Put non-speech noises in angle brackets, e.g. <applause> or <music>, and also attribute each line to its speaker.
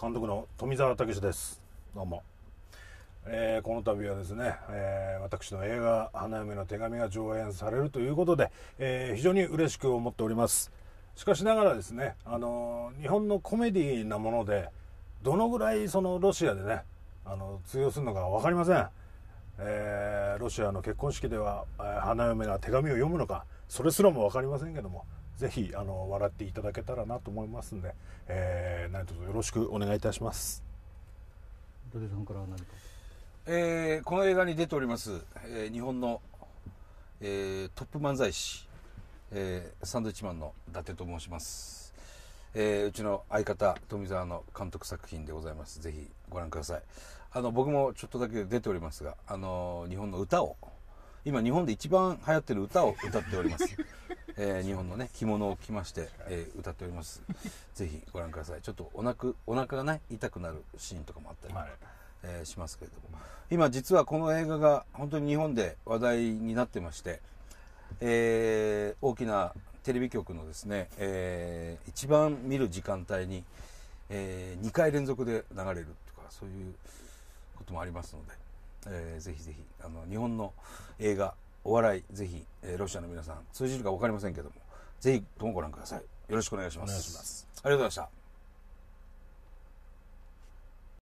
Speaker 1: 監督の富澤たけですどうも、えー、この度はですね、えー、私の映画「花嫁の手紙」が上演されるということで、えー、非常に嬉しく思っておりますしかしながらですね、あの日本のコメディなものでどのぐらいそのロシアでねあの通用するのか分かりません、えロシアの結婚式では花嫁が手紙を読むのかそれすらも分かりませんけどもぜひあの笑っていただけたらなと思いますんで、
Speaker 2: えー、何卒よろ
Speaker 1: しくお願いいたします。
Speaker 2: 土手さんから何か。えー、この映画に出ております、えー、日本の、えー、トップ漫才師、えー、サンドウィッチマンの伊達と申します、えー、うちの相方富澤の監督作品でございますぜひご覧くださいあの僕もちょっとだけ出ておりますが、あの日本の歌を今日本で一番流行ってる歌を歌っております <laughs> えー、日本のね着物を着まして、えー、歌っております <laughs> ぜひご覧くださいちょっとおなお腹がね痛くなるシーンとかもあったりはい、えー、しますけれども今実はこの映画が本当に日本で話題になってまして、えー、大きなテレビ局のですね、えー、一番見る時間帯に、えー、2回連続で流れるとかそういうこともありますので、えー、ぜひぜひあの日本の映画お笑いぜひ、えー、ロシアの皆さん通じるか分かりませんけどもぜひともご覧くださいよろしくお願いします
Speaker 3: ありがとうございました